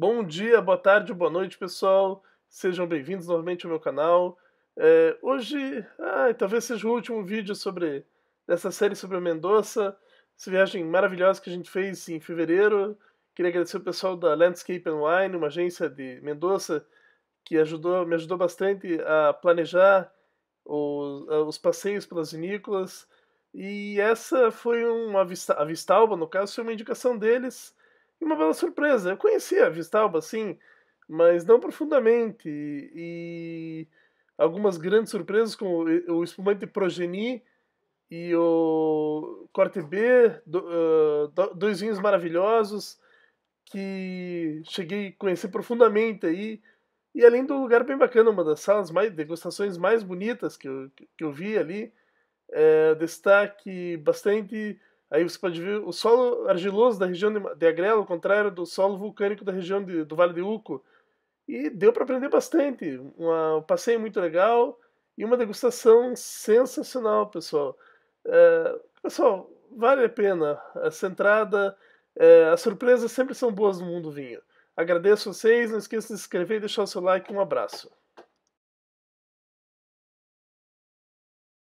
Bom dia, boa tarde, boa noite, pessoal. Sejam bem-vindos novamente ao meu canal. É, hoje, talvez seja o último vídeo sobre dessa série sobre o Mendoza, essa viagem maravilhosa que a gente fez em fevereiro. Queria agradecer o pessoal da Landscape Wine, uma agência de Mendoza que ajudou, me ajudou bastante a planejar os, os passeios pelas vinícolas. E essa foi uma a Vistalba, no caso, foi uma indicação deles e uma bela surpresa. Eu conhecia Vistalba, sim, mas não profundamente. E algumas grandes surpresas com o espumante progeny e o Corte B, do, uh, dois vinhos maravilhosos que cheguei a conhecer profundamente aí. E além do lugar bem bacana, uma das salas mais degustações mais bonitas que eu, que eu vi ali, é, destaque bastante Aí você pode ver o solo argiloso da região de Agrelo, ao contrário do solo vulcânico da região de, do Vale de Uco. E deu para aprender bastante. um passeio muito legal e uma degustação sensacional, pessoal. É, pessoal, vale a pena essa entrada. É, as surpresas sempre são boas no mundo vinho. Agradeço a vocês, não esqueça de se inscrever e deixar o seu like. Um abraço.